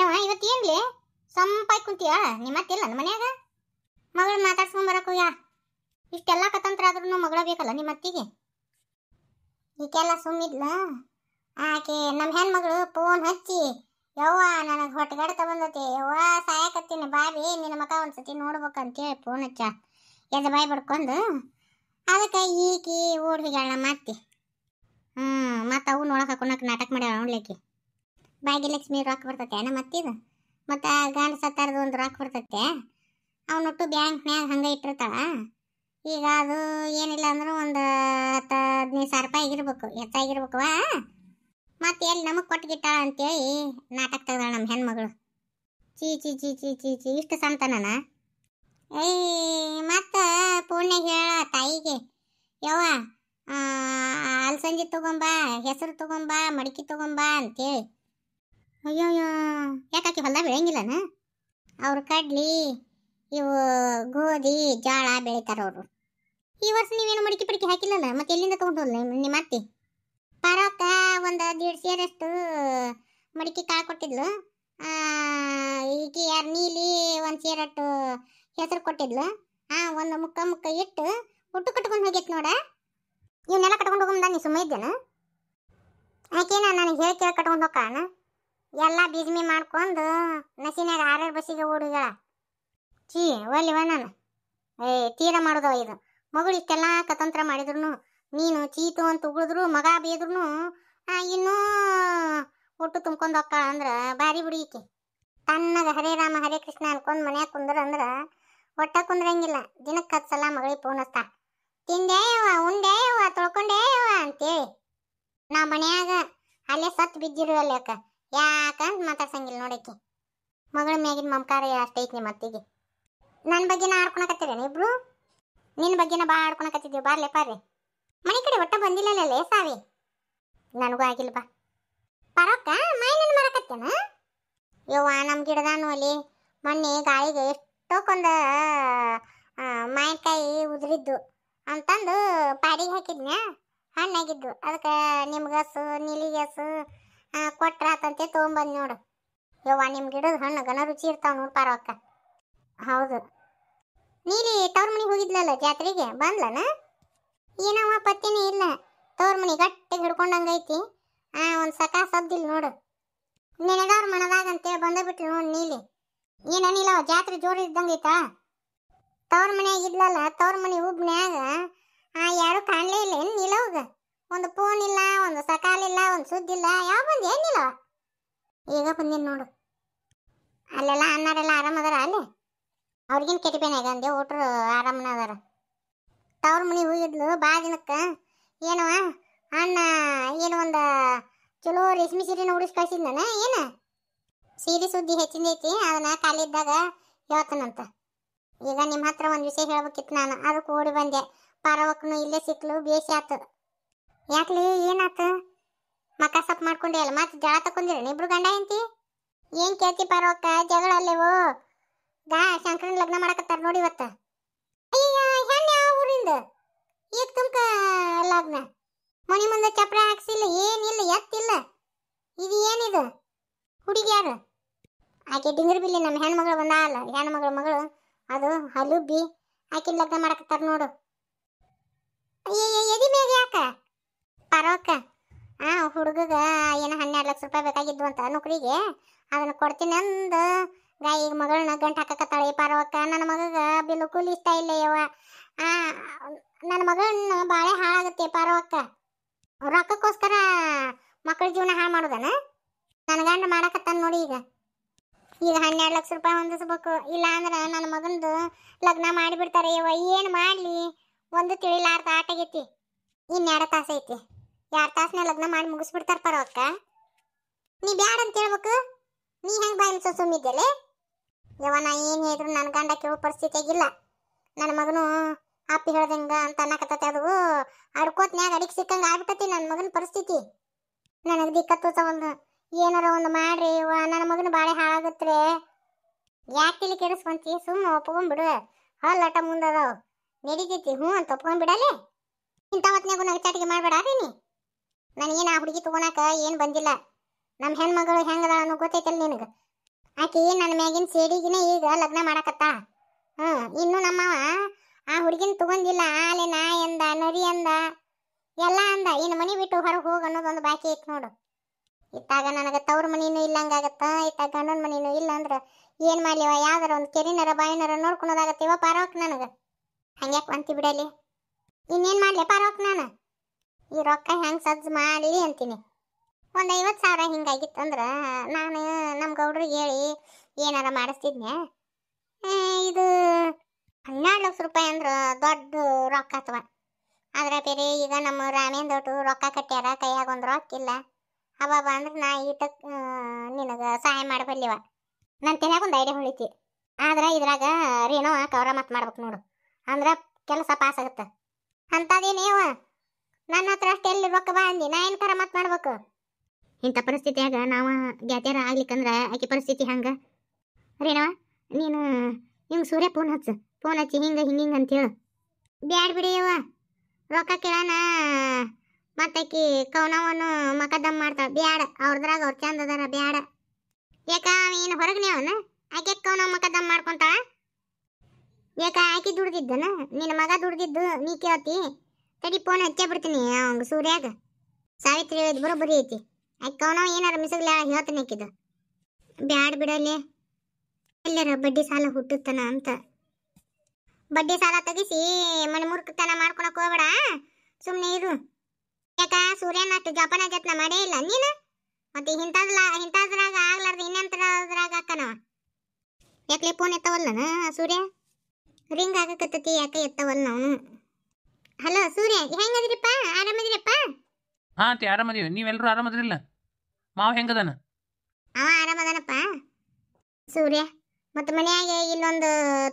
ರೇಣವ ಇವತ್ತು ಏನ್ಲಿ ಸಂಪಾಯ್ ಕುಂತೀಯ ನಿಮ್ಮತ್ತಿಲ್ಲ ನನ್ನ ಮನ್ಯಾಗ ಮಗಳು ಮಾತಾಡ್ಸ್ಕೊಂಡ್ ಬರಕೋಯ ಇಷ್ಟೆಲ್ಲ ಕತಂತ್ರ ಆದ್ರೂ ಮಗಳ ಬೇಕಲ್ಲ ನಿಮ್ಮ ಅತ್ತಿಗೆ ಈಕೆಲ್ಲ ಸುಮ್ಮಿದ್ಲ ಆಕೆ ನಮ್ಮ ಮಗಳು ಫೋನ್ ಹಚ್ಚಿ ಯವ್ವ ನನಗೆ ಹೊಟ್ಟೆಗಡೆ ಬಂದತಿ ಯವ್ವ ಸಾಯಕತ್ತೀನಿ ಬಾಬಿ ನಿನ್ನ ಮಕ ಒಂದ್ಸತಿ ಹೇಳಿ ಫೋನ್ ಹಚ್ಚ ಎದ ಬಾಯಿ ಬಡ್ಕೊಂಡು ಅದಕ್ಕೆ ಈಕಿ ಓಡ್ ಮಾತಿ ನಮ್ಮ ಅತ್ತಿ ಹ್ಞೂ ಮತ್ತು ಅವು ನೋಡಕ್ಕೆ ಹಾಕೊಳಕ್ಕೆ ನಾಟಕ ಮಾಡ್ಯಾವ ನೋಡ್ಲಿಕ್ಕೆ ಭಾಗ್ಯಲಕ್ಷ್ಮಿ ರೊಕ್ಕ ಬರ್ತತೆ ನಮ್ಮ ಮತ್ತಿದು ಮತ್ತು ಗಂಡ ಸತ್ತಾರದ ಒಂದು ರೊಕ್ಕ ಬರ್ತೈತೆ ಅವನೊಟ್ಟು ಬ್ಯಾಂಕ್ನ್ಯಾಗ ಹಂಗೆ ಇಟ್ಟಿರ್ತಾಳ ಈಗ ಅದು ಏನಿಲ್ಲ ಅಂದ್ರೆ ಒಂದು ಹತ್ತು ಹದಿನೈದು ಸಾವಿರ ರೂಪಾಯಿ ಆಗಿರ್ಬೇಕು ಹೆಚ್ಚಾಗಿರ್ಬೇಕವಾ ಮತ್ತೆ ಎಲ್ಲಿ ನಮಗೆ ಕೊಟ್ಟುಗಿಟ್ಟಾಳ ಅಂತೇಳಿ ನಾಟಕ ತೆಗ್ದಾಳ ನಮ್ಮ ಹೆಣ್ಮಗಳು ಚೀ ಚಿ ಚಿ ಚಿ ಚಿ ಚಿ ಇಷ್ಟು ಸಂತನನ ಏಯ್ ಮತ್ತು ಪೂರ್ಣ್ಯಾಗ ಹೇಳ ತಾಯಿಗೆ ಯವ್ವ ಅಲ್ಸಂಜಿ ತಗೊಂಬ ಹೆಸರು ತಗೊಂಬ ಮಡಿಕೆ ತಗೊಂಬ ಅಂತೇಳಿ ಅಯ್ಯೋ ಯಾಕಾಕಿ ಹೊಲ ಬೆಳೆಯಂಗಿಲ್ಲನ ಅವ್ರು ಕಡ್ಲಿ ಇವು ಗೋಧಿ ಜೋಳ ಬೆಳಿತಾರ ಅವರು ಈ ವರ್ಷ ನೀವೇನು ಮಡಿಕೆ ಪಡಿಕೆ ಹಾಕಿಲ್ಲಲ್ಲ ಮತ್ತೆ ಎಲ್ಲಿಂದ ತಗೊಂಡು ನಿಮ್ಮ ಅತ್ತಿ ಪರೋಕ ಒಂದು ದೇಡ್ ಸೇರಷ್ಟು ಮಡಿಕೆ ಕಾಳು ಕೊಟ್ಟಿದ್ಲು ಈಕೆ ಯಾರು ನೀಲಿ ಒಂದು ಸೇರಟ್ಟು ಹೆಸರು ಕೊಟ್ಟಿದ್ಲು ಆ ಒಂದು ಮುಕ್ಕ ಮುಕ್ಕ ಇಟ್ಟು ಹುಟ್ಟು ಕಟ್ಕೊಂಡು ಹೋಗೈತೆ ನೋಡ ಇವನ್ನೆಲ್ಲ ಕಟ್ಕೊಂಡು ಹೋಗಂದ ನೀ ಸುಮ್ಮ ಇದ್ದೇನು ಆಕೆ ನಾನು ನನಗೆ ಹೇಳಿ ಕೇಳಿ ಕಟ್ಕೊಂಡು ಹೋಗೋಣ ಎಲ್ಲ ಬೀಜ್ಮಿ ಮಾಡ್ಕೊಂಡು ನಸಿನಾಗ ಆರ ಬಸ್ಸಿಗೆ ಓಡುಗಳ ಚೀ ಒಲಿವ ನಾನು ಏ ತೀರ ಮಾಡೋದವ ಇದು ಮಗಳು ಇಷ್ಟೆಲ್ಲ ಕತಂತ್ರ ಮಾಡಿದ್ರು ನೀನು ಚೀತು ಅಂತ ಉಗುಳಿದ್ರು ಮಗ ಬೀದ್ರು ಇನ್ನೂ ಹುಟ್ಟು ತುಂಬ್ಕೊಂಡು ಹೋಗ್ತಾಳ ಅಂದ್ರೆ ಭಾರಿ ಬಿಡಿಕೆ ತನ್ನಗ ಹರೇ ರಾಮ ಹರೇ ಕೃಷ್ಣ ಅನ್ಕೊಂಡು ಮನ್ಯಾಗ ಕುಂದ್ರ ಅಂದ್ರೆ ಒಟ್ಟ ಕುಂದ್ರಂಗಿಲ್ಲ ದಿನಕ್ಕೆ ಹತ್ತು ಸಲ ಮಗಳಿಗೆ ಫೋನ್ ಹಚ್ತಾ ತಿಂದೇವ ಉಂಡೇವ ತೊಳ್ಕೊಂಡೇವ ಅಂತೇಳಿ ನಾ ಮನ್ಯಾಗ ಅಲ್ಲೇ ಸತ್ತು ಬಿದ್ದಿರು ಅಕ್ಕ ಯಾಕ ಮಾತಾಡ್ಸಂಗಿಲ್ಲ ನೋಡಕ್ಕೆ ಮಗಳ ಮ್ಯಾಗಿನ ಮಮಕಾರ ಐತಿ ನಿಮ್ಮ ಅತ್ತಿಗೆ ನನ್ನ ಬಗ್ಗೆನ ಆಡ್ಕೊಳಕತ್ತೀರೇನು ಇಬ್ರು ನಿನ್ನ ಬಗ್ಗೆನ ಬಾ ಆಡ್ಕೊಳಕತ್ತಿದ್ದೀವಿ ಬಾರ್ಲೆ ಪಾರ್ರಿ ಮನೆ ಕಡೆ ಒಟ್ಟ ಲೇ ಸಾವಿ ನನಗೂ ಆಗಿಲ್ಲ ಬಾ ಪರಕ್ಕ ಮೈನನ್ನು ಮರಕತ್ತೇನ ಯವ್ವ ನಮ್ಮ ಗಿಡದಾನು ಅಲ್ಲಿ ಮೊನ್ನೆ ಗಾಳಿಗೆ ಎಷ್ಟೊಕ್ಕೊಂದು ಮಾವಿನಕಾಯಿ ಉದುರಿದ್ದು ಅಂತಂದು ಪಾಡಿಗೆ ಹಾಕಿದ್ನ ಹಣ್ಣಾಗಿದ್ದು ಅದಕ್ಕೆ ನೀಲಿ ನೀಲಿಗಸು ಅಂತ ತೊಗೊಂಬಂದು ನೋಡು ಯವ್ವ ನಿಮ್ಮ ಗಿಡದ ಹಣ್ಣು ಘನ ರುಚಿ ಇರ್ತಾವೆ ನೋಡು ಪಾರವಕ್ಕ ಹೌದು ನೀಲಿ ತವ್ರ ಮನೆಗೆ ಹೋಗಿದ್ಲಲ್ಲ ಜಾತ್ರೆಗೆ ಬಂದ್ಲನ ಏನವ ಪತ್ತಿನೇ ಇಲ್ಲ ತವ್ರ ಮನೆ ಗಟ್ಟಿ ಹಿಡ್ಕೊಂಡಂಗೈತಿ ಆ ಒಂದು ಸಕಾ ಸದ್ದಿಲ್ಲ ನೋಡು ನಿನಗವ್ರ ಮನದಾಗ ಅಂತೇಳಿ ಬಂದ ಬಿಟ್ಲು ನೋಡು ನೀಲಿ ಏನನಿಲ್ಲ ಜಾತ್ರೆ ಜೋರು ಇದ್ದಂಗೈತಾ ತವ್ರ ಮನೆಯಾಗ ಇದ್ಲಲ್ಲ ತವ್ರ ಮನೆ ಉಬ್ನ್ಯಾಗ ಆ ಯಾರು ಕಾಣಲೇ ಇಲ್ಲ ಏನು ನಿಲವಾಗ ಒಂದು ಫೋನ್ ಇಲ್ಲ ಒಂದು ಸ ಸುದ್ದಿ ಸುದ್ದಿಲ್ಲ ಯಾವ ಬಂದು ಏನಿಲ್ಲ ಈಗ ಬಂದಿನ ನೋಡು ಅಲ್ಲೆಲ್ಲ ಅನ್ನಾರೆಲ್ಲ ಆರಾಮದಾರ ಅಲ್ಲಿ ಅವ್ರಿಗಿನ್ ಕೆಟ್ಬೇನ ಈಗ ಅಂದೆ ಓಟ್ರು ಆರಾಮನ ಅದಾರ ತವ್ರ ಮನೆ ಹೋಗಿದ್ಲು ಬಾ ದಿನಕ್ಕೆ ಏನವ ಅಣ್ಣ ಏನು ಒಂದು ಚಲೋ ರೇಷ್ಮೆ ಸೀರೆನ ಉಡಿಸ್ ನಾನು ಏನು ಸೀರೆ ಸುದ್ದಿ ಐತಿ ಅದನ್ನ ಕಾಲಿದ್ದಾಗ ಹೇಳ್ತಾನಂತ ಈಗ ನಿಮ್ಮ ಹತ್ರ ಒಂದು ವಿಷಯ ಹೇಳ್ಬೇಕಿತ್ತು ನಾನು ಅದಕ್ಕೆ ಓಡಿ ಬಂದೆ ಪಾರವಕ್ಕನು ಇಲ್ಲೇ ಸಿಕ್ಕಲು ಬೇಸಿ ಆತದ ಯಾಕಲಿ ಏನಾತ ಮಕ್ಕ ಸಪ್ ಮಾಡ್ಕೊಂಡೆ ಅಲ್ಲ ಮತ್ತೆ ಜಳ ತಕೊಂಡಿರ ಇಬ್ರು ಗಂಡ ಹೆಂಡತಿ ಏನು ಕೇಳ್ತಿ ಪರೋಕ್ಕ ಜಗಳ ಅಲ್ಲೇವು ಗಾ ಶಂಕರನ ಲಗ್ನ ಮಾಡಕತ್ತಾರ ನೋಡಿ ಇವತ್ತ ಅಯ್ಯ ಊರಿಂದ ಈಗ ತುಮಕ ಲಗ್ನ ಮನಿ ಮುಂದೆ ಚಪ್ರ ಹಾಕ್ಸಿಲ್ಲ ಏನಿಲ್ಲ ಎತ್ತಿಲ್ಲ ಇದು ಏನಿದು ಯಾರು ಆಕೆ ಡಿಂಗರ್ ಬಿಲ್ಲಿ ನಮ್ಮ ಹೆಣ್ಮಗಳು ಬಂದ ಅಲ್ಲ ಹೆಣ್ಮಗಳ ಮಗಳು ಅದು ಹಲುಬ್ಬಿ ಆಕೆ ಲಗ್ನ ಮಾಡಕತ್ತಾರ ನೋಡು ಎದಿ ಮೇಲೆ ಯಾಕ ಪರೋಕ್ಕ ಆ ಹುಡುಗಗ ಏನೋ ಹನ್ನೆರಡು ಲಕ್ಷ ರೂಪಾಯಿ ಬೇಕಾಗಿದ್ದು ಅಂತ ನೌಕರಿಗೆ ಅದನ್ನು ಕೊಡ್ತೀನಿ ಅಂದು ಈಗ ಮಗಳನ್ನ ಗಂಟು ಹಾಕಕತ್ತಾಳೆ ಪಾರವಕ್ಕ ನನ್ನ ಮಗಗ ಬಿಲುಕುಲ್ ಇಷ್ಟ ಇಲ್ಲ ಯವ ಆ ನನ್ನ ಮಗಳನ್ನ ಬಾಳೆ ಹಾಳಾಗುತ್ತೆ ಪಾರವಕ್ಕ ರೊಕ್ಕಕ್ಕೋಸ್ಕರ ಮಕ್ಕಳ ಜೀವನ ಹಾಳು ಮಾಡುದನ ನನ್ನ ಗಂಡ ಮಾಡಕತ್ತಾನ ನೋಡಿ ಈಗ ಈಗ ಹನ್ನೆರಡು ಲಕ್ಷ ರೂಪಾಯಿ ಹೊಂದಿಸ್ಬೇಕು ಇಲ್ಲ ಅಂದ್ರೆ ನನ್ನ ಮಗಂದು ಲಗ್ನ ಮಾಡಿಬಿಡ್ತಾರೆ ಯವ ಏನು ಮಾಡಲಿ ಒಂದು ತಿಳಿಲಾರ್ದ ಆಟಗೈತಿ ಇನ್ನೆರಡು ತಾಸೈತಿ ಎರಡು ತಾಸನ ಲಗ್ನ ಮಾಡಿ ಮುಗಿಸ್ಬಿಡ್ತಾರ ಪರವಕ್ಕ ನೀ ಬ್ಯಾಡ ಅಂತ ಹೇಳ್ಬೇಕು ನೀ ಹೆಂಗ್ ಬಾಯಿ ಮುಚ್ಚೋ ಸುಮ್ಮಿದ್ದೆಲೆ ಯವ ನಾ ಏನು ಹೇಳಿದ್ರು ನನ್ನ ಗಂಡ ಪರಿಸ್ಥಿತಿ ಆಗಿಲ್ಲ ನನ್ನ ಮಗನು ಅಪ್ಪಿ ಹೇಳ್ದಂಗ ಅಂತ ಅನ್ನಕತ್ತತೆ ಅದು ಅಡ್ಕೋತ್ನ್ಯಾಗ ಅಡಿಗೆ ಸಿಕ್ಕಂಗ ಆಗ್ಬಿಟ್ಟತಿ ನನ್ನ ಮಗನ ಪರಿಸ್ಥಿತಿ ನನಗೆ ದಿಕ್ಕತ್ತು ಒಂದು ಏನಾರ ಒಂದು ಮಾಡ್ರಿ ನನ್ನ ಮಗನ ಬಾಳೆ ಹಾಳಾಗತ್ರೆ ಯಾಕೆ ತಿಳಿ ಕೆಡಿಸ್ಕೊಂತಿ ಸುಮ್ಮನೆ ಹಲ್ ಹಲ್ಲಟ ಮುಂದದವು ನಡೀತೈತಿ ಹ್ಞೂ ಅಂತ ಒಪ್ಕೊಂಡ್ಬಿಡಲೆ ಇಂಥ ಹೊತ್ನ್ಯಾಗು ನಗಚಾಟಿಗೆ ಮಾಡಬೇಡ ರೀ ನೀ ನನಗೇನು ಆ ಹುಡುಗಿ ತೊಗೊಳಕ ಏನು ಬಂದಿಲ್ಲ ನಮ್ಮ ಹೆಣ್ಮಗಳು ಹೆಂಗದ ಅನ್ನೋ ಗೊತ್ತೈತಲ್ಲ ನಿನಗೆ ಆಕಿ ನನ್ನ ಮ್ಯಾಗಿನ ಸೇಡಿಗಿನೇ ಈಗ ಲಗ್ನ ಮಾಡಾಕತ್ತ ಹ್ಞೂ ಇನ್ನು ನಮ್ಮವ ಆ ಹುಡುಗಿನ ತಗೊಂಡಿಲ್ಲ ಆಲೆ ನಾ ಎಂದ ನರಿ ಎಂದ ಎಲ್ಲ ಅಂದ ಇನ್ನು ಮನೆ ಬಿಟ್ಟು ಹೊರಗೆ ಹೋಗಿ ಅನ್ನೋದೊಂದು ಬಾಕಿ ಐತೆ ನೋಡು ಇತ್ತಾಗ ನನಗೆ ತವ್ರ ಮನಿನೂ ಇಲ್ಲಂಗಾಗತ್ತ ಇತ್ತಾಗ ಗಂಡನ ಮನಿನೂ ಇಲ್ಲ ಅಂದ್ರೆ ಏನು ಮಾಡ್ಲಿವ ಯಾವ್ದಾರ ಒಂದು ಕೆರಿನರ ಬಾಯಿನರ ನೋಡ್ಕೊಳೋದಾಗತ್ತೀವ ಪಾರವಕ್ ನನಗೆ ಹಂಗ್ಯಾಕೆ ಬಂತಿ ಬಿಡಲಿ ಇನ್ನೇನ್ ಮಾಡ್ಲಿ ಪಾರವಕ್ ನಾನು ಈ ರೊಕ್ಕ ಹೆಂಗೆ ಸಜ್ಜು ಮಾಡಲಿ ಅಂತೀನಿ ಒಂದು ಐವತ್ತು ಸಾವಿರ ಹಿಂಗಾಗಿತ್ತಂದ್ರೆ ನಾನು ನಮ್ಮ ಗೌಡ್ರಿಗೆ ಹೇಳಿ ಏನಾರ ಮಾಡಿಸ್ತಿದ್ನೆ ಇದು ಹನ್ನೆರಡು ಲಕ್ಷ ರೂಪಾಯಿ ಅಂದ್ರೆ ದೊಡ್ಡ ರೊಕ್ಕ ಅಥವಾ ಆದ್ರೆ ಬೇರೆ ಈಗ ನಮ್ಮ ರಾಮೇನ್ ರೊಕ್ಕ ಕಟ್ಟ್ಯಾರ ಕೈಯಾಗ ಒಂದು ರೊಕ್ಕ ಇಲ್ಲ ಅವಾಬ ಅಂದ್ರೆ ನಾ ಈಟಕ್ಕೆ ನಿನಗೆ ಸಹಾಯ ಮಾಡಬಲ್ಲಿವ ನನ್ನ ತಲೆಯಾಗ ಒಂದು ಐಡಿಯಾ ಹೊಳಿತಿ ಆದ್ರೆ ಇದ್ರಾಗ ರೇನೋ ಕವರ ಮತ್ತೆ ಮಾಡ್ಬೇಕು ನೋಡು ಅಂದ್ರೆ ಕೆಲಸ ಪಾಸ್ ಆಗುತ್ತೆ ನೀವು ನನ್ನ ಹತ್ರ ಅಷ್ಟು ಎಲ್ಲಿ ರೊಕ್ಕ ಬಾ ನಾ ಏನು ಕರ ಮಾತು ಮಾಡ್ಬೇಕು ಇಂಥ ಪರಿಸ್ಥಿತಿಯಾಗ ನಾವು ಗ್ಯಾತ್ಯಾರ ಆಗ್ಲಿಕ್ಕಂದ್ರೆ ಆಕೆ ಪರಿಸ್ಥಿತಿ ಹಂಗೆ ರೇಣವ ನೀನು ಹಿಂಗೆ ಸೂರ್ಯ ಫೋನ್ ಹಚ್ಚು ಫೋನ್ ಹಚ್ಚಿ ಹಿಂಗೆ ಹಿಂಗೆ ಹಿಂಗೆ ಅಂತೇಳು ಬಿಡಿ ಬಿಡಿಯವ ರೊಕ್ಕ ಕೇಳೋಣ ಮತ್ತಾಕಿ ಕೌನವನ್ನು ಮಕದಮ್ ಮಾಡ್ತಾಳೆ ಬ್ಯಾಡ ಅವ್ರದ್ರಾಗ ಅವ್ರ ಚಂದ ಅದಾರ ಬ್ಯಾಡ ಯಾಕ ಏನು ಹೊರಗೆ ಅವನ ಆಕೆ ಕವನ ಮಕದಮ್ ಮಾಡ್ಕೊಂತಾಳ ಯಾಕ ಆಕೆ ದುಡ್ದಿದ್ದನ ನಿನ್ನ ಮಗ ದುಡ್ದಿದ್ದು ನೀ ಕೇಳ್ತಿ ತಡಿ ಫೋನ್ ಹಚ್ಚೇ ಬಿಡ್ತೀನಿ ಅವಂಗ ಸೂರ್ಯಾಗ ಸಾವಿತ್ರಿ ಹೇಳಿದ್ ಬರೋಬ್ಬರಿ ಐತಿ ಆಯ್ತು ಅವನ ಏನಾರ ಮಿಸಗ್ಲ ಹೇಳ್ತಾನೆ ಹಾಕಿದ ಬ್ಯಾಡ ಬಿಡಲಿ ಎಲ್ಲರ ಬಡ್ಡಿ ಸಾಲ ಹುಟ್ಟುತ್ತಾನ ಅಂತ ಬಡ್ಡಿ ಸಾಲ ತೆಗಿಸಿ ಮನೆ ಮುರ್ಕತನ ಮಾಡ್ಕೊಳಕ್ ಹೋಗ್ಬೇಡ ಸುಮ್ಮನೆ ಇರು ಯಾಕ ಸೂರ್ಯನ ಅಷ್ಟು ಜಪನ ಜತ್ನ ಮಾಡೇ ಇಲ್ಲ ನೀನು ಮತ್ತೆ ಇಂಥದ್ಲ ಇಂಥದ್ರಾಗ ಆಗ್ಲಾರ್ದು ಇನ್ನಂತದ್ರಾಗ ಅಕ್ಕನ ಯಾಕೆ ಫೋನ್ ಎತ್ತವಲ್ಲನ ಸೂರ್ಯ ರಿಂಗ್ ಆಗಕತ್ತತಿ ಯಾಕೆ ಎತ್ತವಲ್ಲ ಅವನು ಹಲೋ ಸೂರ್ಯ ಹೆಂಗದಿರಿಪ್ಪ ಆರಾಮದಿರಪ್ಪ ಹಾ ಆಂಟಿ ಆರಾಮದೀವಿ ನೀವೆಲ್ಲರೂ ಆರಾಮದಿರಿಲ್ಲ ಮಾವ ಹೆಂಗದಾನ ಅವ ಆರಾಮದಾನಪ್ಪ ಸೂರ್ಯ ಮತ್ತೆ ಮನೆಯಾಗೆ ಇಲ್ಲೊಂದು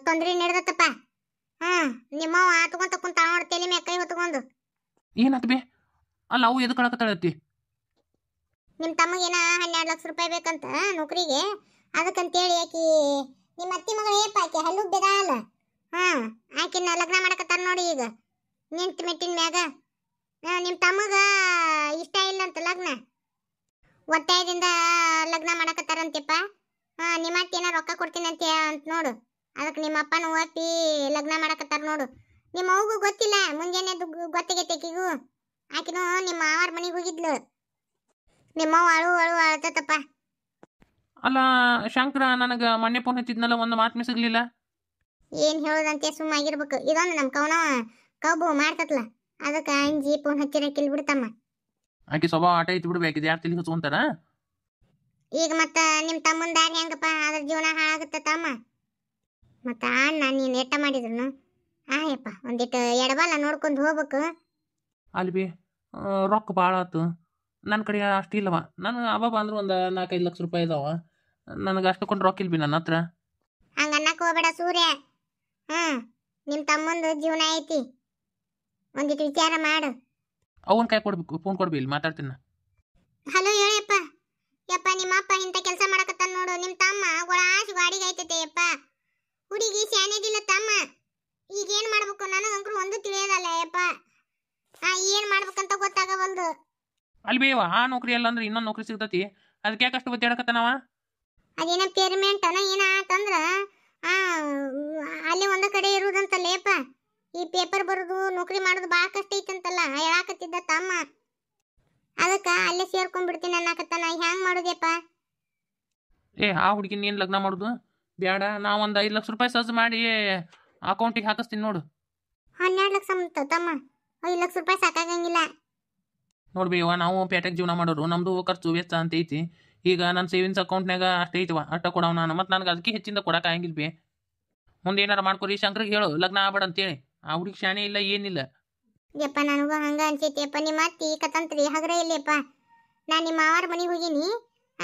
ತೊಂದರೆ ನಡೆದತ್ತಪ್ಪ ಹಾ ನಿಮ್ಮ ಆತ್ಕೊಂತ ಕುಂತ ನೋಡಿ ತಲೆ ಮೇಲೆ ಕೈ ಹೊತ್ಕೊಂಡು ಏನಾತ ಬೇ ಅಲ್ಲ ಅವು ಎದು ತಳತಿ ನಿಮ್ಮ ತಮ್ಮಗೇನ ಹನ್ನೆರಡು ಲಕ್ಷ ರೂಪಾಯಿ ಬೇಕಂತ ನೌಕರಿಗೆ ಅದಕ್ಕಂತೇಳಿ ಆಕಿ ನಿಮ್ಮ ಅತ್ತಿ ಮಗಳು ಏಪ ಆಕೆ ಹಲ್ಲು ಬೇಗ ಅಲ್ಲ ಹಾ ಆಕಿನ ಲಗ್ನ ಮಾಡಕತ್ತಾರ ನೋಡಿ ಈಗ ನಿಂತ ಮೆಟ್ಟಿನ ಮ್ಯಾಗ ನಿಮ್ಮ ತಮ್ಮಗ ಇಷ್ಟ ಇಲ್ಲ ಅಂತ ಲಗ್ನ ಒತ್ತಾಯದಿಂದ ಲಗ್ನ ಮಾಡಕತ್ತಾರಂತಿಪ್ಪ ನಿಮ್ಮ ಏನ ರೊಕ್ಕ ಕೊಡ್ತೀನಿ ಅಂತ ನೋಡು ಅದಕ್ಕೆ ನಿಮ್ಮ ಅಪ್ಪನ ಒಪ್ಪಿ ಲಗ್ನ ಮಾಡಕತ್ತಾರ ನೋಡು ನಿಮ್ಮ ಅವಗೂ ಗೊತ್ತಿಲ್ಲ ಮುಂಜಾನೆ ಗೊತ್ತಿಗೆ ತೆಕಿಗೂ ಆಕಿನೂ ನಿಮ್ಮ ಮಾವಾರ ಮನೆಗೆ ಹೋಗಿದ್ಲು ನಿಮ್ಮ ಅಳು ಅಳು ಅಳತತ್ತಪ್ಪ ಅಲ್ಲ ಶಂಕರ ನನಗೆ ಮೊನ್ನೆ ಫೋನ್ ಹಚ್ಚಿದ್ನಲ್ಲ ಒಂದು ಮಾತು ಸಿಗ್ಲಿಲ್ಲ ಏನು ಹೇಳೋದಂತೆ ಸುಮ್ಮ ಆಗಿರ್ಬೇಕು ಇದೊಂದು ನಮ್ಮ ಕವನ ಕಬ್ಬು ಮಾಡ್ತತ್ಲ ಅದಕ್ಕೆ ಅಂಜಿ ಫೋನ್ ಕಿಲ್ ಬಿಡ್ತಮ್ಮ ಆಕಿ ಸ್ವಭಾವ ಆಟ ಐತಿ ಬಿಡ್ಬೇಕು ಇದು ಯಾರು ತಿಳಿ ಹಚ್ಕೊಂತಾರ ಈಗ ಮತ್ತ ನಿಮ್ಮ ತಮ್ಮನ ದಾರಿ ಹೆಂಗಪ್ಪ ಅದ್ರ ಜೀವನ ಹಾಳಾಗುತ್ತೆ ತಮ್ಮ ಮತ್ತ ಅಣ್ಣ ನೀನು ಎಟ್ಟ ಮಾಡಿದ್ರು ಆಯಪ್ಪ ಒಂದಿಟ್ಟು ಎಡಬಾಲ ನೋಡ್ಕೊಂಡು ಹೋಗ್ಬೇಕು ಅಲ್ಬಿ ರೊಕ್ಕ ಭಾಳ ಆತು ನನ್ನ ಕಡೆ ಅಷ್ಟು ಇಲ್ಲವ ನಾನು ಅಬ್ಬಬ್ಬ ಅಂದ್ರೆ ಒಂದು ನಾಲ್ಕೈದು ಲಕ್ಷ ರೂಪಾಯಿ ಇದಾವ ನನಗೆ ಅಷ್ಟು ಕೊಂಡು ರೊಕ್ಕ ಇಲ್ಬಿ ನನ್ನ ಹತ್ರ ಹಂಗ ಅನ್ನಕ್ಕೆ ಹೋಗ್ಬೇಡ ಸೂರ್ಯ ಹ್ಞೂ ನಿಮ್ಮ ತಮ್ಮಂದು ಜೀವನ ಐತಿ ಒಂದಿಟ್ಟು ವಿಚಾರ ಮಾಡು ಅವನ ಕೈ ಕೊಡ್ಬೇಕು ಫೋನ್ ಕೊಡ್ಬಿ ಇಲ್ಲಿ ಮಾತಾಡ್ತೀನಿ ಹಲೋ ಹೇಳಪ್ಪ ಯಪ್ಪ ನಿಮ್ಮ ಅಪ್ಪ ಇಂಥ ಕೆಲಸ ಮಾಡಕತ್ತಾನ ನೋಡು ನಿಮ್ಮ ತಮ್ಮ ಆಸೆ ಗಾಡಿಗೆ ಆಯ್ತತೆ ಯಪ್ಪ ಹುಡುಗಿ ಶಾನೆದಿಲ್ಲ ತಮ್ಮ ಈಗ ಏನು ನಾನು ನನಗಂಕರು ಒಂದು ತಿಳಿಯೋದಲ್ಲ ಯಪ್ಪ ಆ ಏನು ಮಾಡ್ಬೇಕಂತ ಒಂದು ಅಲ್ಲಿ ಬೇವ ಆ ನೌಕರಿ ಅಲ್ಲ ಅಂದ್ರೆ ಇನ್ನೊಂದು ನೌಕರಿ ಸಿಗ್ತತಿ ಅದಕ್ಕೆ ಯಾಕೆ ಬತ್ತಿ ಬತ್ತಾಡಕತ್ತಾನವ ಅದೇನ ಪೇರ್ಮೆಂಟ್ ಅನ ಏನ ಆತಂದ್ರ ಆ ಅಲ್ಲಿ ಒಂದು ಕಡೆ ಇರುವುದಂತಲ್ಲ ಯಪ್ಪ ಈ ಪೇಪರ್ ಬರೋದು ನೌಕರಿ ಮಾಡೋದು ಭಾಳ ಕಷ್ಟ ಐತಂತಲ್ಲ ಹೇಳಾಕತ್ತಿದ್ದ ತಮ್ಮ ಅದಕ್ಕೆ ಅಲ್ಲೇ ಸೇರ್ಕೊಂಡ್ಬಿಡ್ತೀನಿ ಅನ್ನಕತ್ತಾನ ಹೆಂಗೆ ಮಾಡೋದೇಪ್ಪ ಏ ಆ ಹುಡುಗಿ ನೀನ್ ಲಗ್ನ ಮಾಡೋದು ಬೇಡ ನಾ ಒಂದು ಐದು ಲಕ್ಷ ರೂಪಾಯಿ ಸರ್ಜ್ ಮಾಡಿ ಅಕೌಂಟಿಗೆ ಹಾಕಿಸ್ತೀನಿ ನೋಡು ಹನ್ನೆರಡು ಲಕ್ಷ ಅಂತ ತಮ್ಮ ಐದು ಲಕ್ಷ ರೂಪಾಯಿ ಸಾಕಾಗಂಗಿಲ್ಲ ನೋಡ್ಬಿ ಇವ ನಾವು ಪೇಟೆಗೆ ಜೀವನ ಮಾಡೋರು ನಮ್ದು ಖರ್ಚು ವೆಚ್ಚ ಅಂತ ಐತಿ ಈಗ ನನ್ನ ಸೇವಿಂಗ್ಸ್ ಅಕೌಂಟ್ನಾಗ ಅಷ್ಟೇ ಐತಿವ ಅಷ್ಟ ಕೊಡವ ನಾನು ಮತ್ತು ನನಗೆ ಅದಕ್ಕೆ ಹೆಚ್ಚಿಂದ ಕೊಡೋಕ್ಕಾಗಿಲ್ಲ ಬಿ ಮುಂದೆ ಏನಾರು ಮಾಡ್ಕೊರಿ ಶಂಕರಿಗೆ ಹೇಳು ಲಗ್ನ ಆಗ್ಬೇಡ ಅಂತೇಳಿ ಅವ್ರಿಗೆ ಶಾಣೆ ಇಲ್ಲ ಏನಿಲ್ಲ ಯಪ್ಪ ನನಗೂ ಹಂಗ ಅನ್ಸೈತಿ ಯಪ್ಪ ನಿಮ್ಮ ಅತ್ತಿ ಕತಂತ್ರಿ ಹಗರ ಇಲ್ಲಪ್ಪ ನಾನು ನಿಮ್ಮ ಮಾವಾರ ಮನೆಗೆ ಹೋಗಿನಿ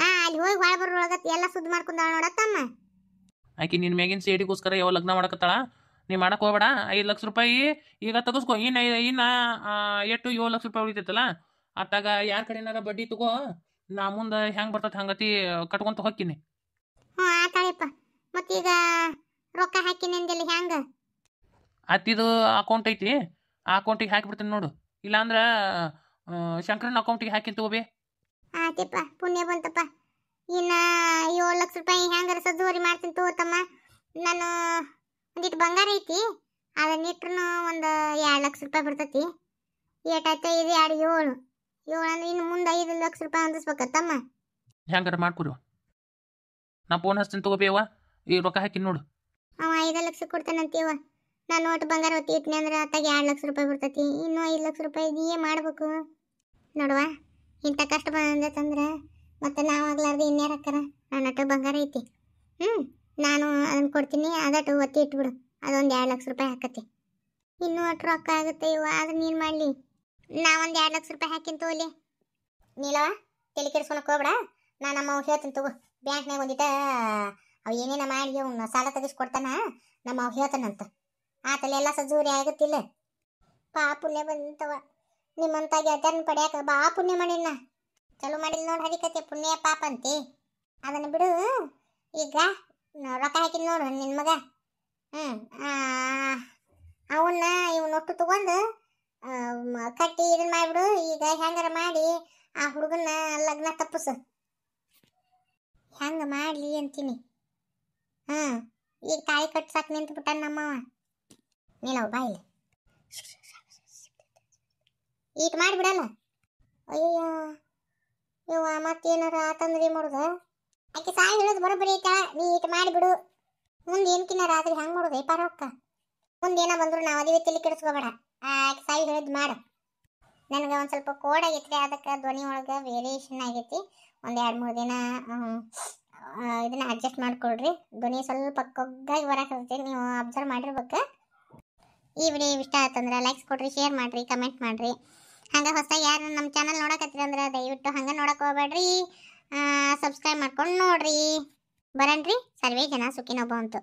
ಆ ಅಲ್ಲಿ ಹೋಗಿ ಹೊಳ ಬರೋಳಗತ್ತೆ ಎಲ್ಲ ಸುದ್ದಿ ಮಾಡ್ಕೊಂಡಾಳ ನೋಡತ್ತಮ್ಮ ಆಕಿ ನಿನ್ನ ಮೇಗಿನ ಸೇಟಿಗೋಸ್ಕರ ಯಾವ ಲಗ್ನ ಮಾಡಕತ್ತಾಳ ನೀ ಮಾಡಕ್ ಹೋಗ್ಬೇಡ ಐದು ಲಕ್ಷ ರೂಪಾಯಿ ಈಗ ತಗಸ್ಕೊ ಇನ್ನ ಇನ್ನ ಎಷ್ಟು ಏಳು ಲಕ್ಷ ರೂಪಾಯಿ ಉಳಿತೈತಲ್ಲ ಅತ್ತಾಗ ಯಾರ ಕಡೆನಾರ ಬಡ್ಡಿ ತಗೋ ನಾ ಮುಂದೆ ಹೆಂಗೆ ಬರ್ತೈತೆ ಹಂಗತಿ ಕಟ್ಕೊಂತ ಹೋಗ್ತೀನಿ ಹಾಂ ಮತ್ತೆ ಮತ್ತೀಗ ರೊಕ್ಕ ಹಾಕಿನಿ ಅಂದಿಲ್ಲ ಅತ್ತಿದು ಅಕೌಂಟ್ ಐತಿ ಆ ಅಕೌಂಟಿಗೆ ಹಾಕಿಬಿಡ್ತೀನಿ ನೋಡು ಇಲ್ಲಾಂದ್ರೆ ಶಂಕರನ ಅಕೌಂಟಿಗೆ ಹಾಕಿ ತಗೋಬಿ ಆತಿಪ್ಪ ಪುಣ್ಯ ಬಂತಪ್ಪ ಇನ್ನ ಏಳು ಲಕ್ಷ ರೂಪಾಯಿ ಹೆಂಗಾರ ಸದ್ದುವರಿ ಮಾಡ್ತೀನಿ ತಗೋತಮ್ಮ ನಾನು ಒಂದಿಟ್ಟು ಬಂಗಾರ ಐತಿ ಅದನ್ನ ಇಟ್ಟರು ಒಂದು ಎರಡು ಲಕ್ಷ ರೂಪಾಯಿ ಬರ್ತೈತಿ ಏಟಾಯ್ತ ಐದು ಎರಡು ಏಳು ಏಳು ಅಂದ್ರೆ ಇನ್ನು ಮುಂದೆ ಐದು ಲಕ್ಷ ರೂಪಾಯಿ ಹೊಂದಿಸ್ಬೇಕತ್ತಮ್ಮ ಹೆಂಗಾರ ಮಾಡ್ಕೊಡು ನಾ ಫೋನ್ ಹಚ್ತೀನಿ ತಗೋಬೇವ ಈ ರೊಕ್ಕ ಹಾಕಿ ನೋಡು ಅವ ಐದು ಲಕ್ಷ ಕೊಡ್ತಾನಂತೀವ ನಾನು ಒಟ್ಟು ಬಂಗಾರ ಒತ್ತಿ ಇಟ್ಟಿನಿ ಅಂದ್ರೆ ಅತ್ತಾಗ ಎರಡು ಲಕ್ಷ ರೂಪಾಯಿ ಬರ್ತೈತಿ ಇನ್ನೂ ಐದು ಲಕ್ಷ ರೂಪಾಯಿ ಏನು ಮಾಡ್ಬೇಕು ನೋಡುವ ಇಂಥ ಕಷ್ಟ ಬಂದಂದ್ರೆ ಮತ್ತೆ ನಾವು ಆಗ್ಲಾರ್ದು ಇನ್ಯಾರು ಹಾಕಾರ ನನ್ನ ಬಂಗಾರ ಐತಿ ಹ್ಞೂ ನಾನು ಅದನ್ನು ಕೊಡ್ತೀನಿ ಅದಟ್ಟು ಒತ್ತಿ ಇಟ್ಬಿಡು ಅದೊಂದು ಎರಡು ಲಕ್ಷ ರೂಪಾಯಿ ಹಾಕತ್ತಿ ಇನ್ನೂ ಅಷ್ಟು ರೊಕ್ಕ ಆಗುತ್ತೆ ಇವ ಆದ್ರೆ ನೀನು ಮಾಡಲಿ ನಾವೊಂದು ಎರಡು ಲಕ್ಷ ರೂಪಾಯಿ ಹಾಕಿನ ತೋಲಿ ನೀಲವ ತಲೆ ಕೆಡ್ಸ್ಕೊಳಕ್ಕೆ ಹೋಗ್ಬೇಡ ನಾನು ನಮ್ಮ ಅವ್ರು ಹೇಳ್ತೀನಿ ತಗೋ ಬ್ಯಾಂಕ್ನಾಗ ಒಂದಿಟ್ಟ ಅವು ಏನೇನ ಮಾಡಿ ಅವ್ನ ಸಾಲ ತೆಗಿಸ್ಕೊಡ್ತಾನ ನಮ್ಮ ಅವ್ರು ಹೇಳ್ತಾನಂತ ಆತಲೆಲ್ಲ ಸಜೂರಿ ಆಗುತ್ತಿಲ್ಲ ಪಾ ಪುಣ್ಯ ಬಂತವ ನಿಮ್ಮಂತ ಗೆಳತಿಯರನ್ನ ಪಡೆಯಕ ಬಾ ಪುಣ್ಯ ಮಾಡಿನ ಚಲೋ ಮಾಡಿಲ್ಲ ನೋಡಿ ಹರಿಕತೆ ಪುಣ್ಯ ಪಾಪ ಅಂತಿ ಅದನ್ನ ಬಿಡು ಈಗ ರೊಕ್ಕ ಹಾಕಿದ್ ನೋಡು ನಿನ್ನ ಮಗ ಹ್ಞೂ ಅವನ್ನ ಇವನ್ನ ಒಟ್ಟು ತಗೊಂಡು ಕಟ್ಟಿ ಇದನ್ನ ಮಾಡಿಬಿಡು ಈಗ ಹೆಂಗಾರ ಮಾಡಿ ಆ ಹುಡುಗನ ಲಗ್ನ ತಪ್ಪಿಸು ಹೆಂಗೆ ಮಾಡಲಿ ಅಂತೀನಿ ಹಾಂ ಈಗ ತಾಯಿ ಕಟ್ಸಾಕ ನಿಂತು ಬಿಟ್ಟಾನ ನಮ್ಮವ ನೀನು ಬಾಯಿಲಿ ಈಟ್ ಮಾಡಿಬಿಡಲ್ಲ ಅಯ್ಯೋ ಇವ ಮತ್ತೇನಾರ ಆತಂದ್ರೆ ಏನು ಮಾಡೋದು ಆಕೆ ಸಾಯಿ ಹೇಳೋದು ಬರೋಬ್ಬರಿ ಐತ ನೀ ಈಟ್ ಮಾಡಿಬಿಡು ಮುಂದೆ ಏನಕ್ಕಿನ್ನ ರಾತ್ರಿ ಹೆಂಗೆ ಮಾಡೋದು ಏ ಪಾರಕ್ಕ ಮುಂದೆ ಏನೋ ಬಂದ್ರು ನಾವು ಅದೇ ತಲೆ ಕೆಡಿಸ್ಕೋಬೇಡ ಆಕೆ ಸಾಯಿ ಹೇಳೋದು ಮಾಡು ನನಗೆ ಒಂದು ಸ್ವಲ್ಪ ಕೋಡ್ ರೀ ಅದಕ್ಕೆ ಧ್ವನಿ ಒಳಗೆ ವೇರಿಯೇಷನ್ ಆಗೈತಿ ಒಂದು ಎರಡು ಮೂರು ದಿನ ಇದನ್ನ ಅಡ್ಜಸ್ಟ್ ಮಾಡ್ಕೊಳ್ರಿ ಧ್ವನಿ ಸ್ವಲ್ಪ ಕೊಗ್ಗಾಗಿ ಬರಕ್ಕೆ ನೀವು ಅಬ್ಸರ್ವ್ ಮಾಡಿರ್ಬೇಕು ಈ ವಿಡಿಯೋ ಇಷ್ಟ ಆಯ್ತಂದ್ರೆ ಲೈಕ್ಸ್ ಕೊಡ್ರಿ ಶೇರ್ ಮಾಡ್ರಿ ಕಮೆಂಟ್ ಮಾಡ್ರಿ ಹಂಗೆ ಹೊಸ ಯಾರು ನಮ್ಮ ಚಾನಲ್ ಅಂದ್ರೆ ದಯವಿಟ್ಟು ಹಂಗೆ ನೋಡಕ್ಕೆ ಆ ಸಬ್ಸ್ಕ್ರೈಬ್ ಮಾಡ್ಕೊಂಡು ನೋಡ್ರಿ ಬರನ್ರಿ ಸರ್ವೇ ಜನ ಸುಖಿನೊಬ್ಬ ಅಂತು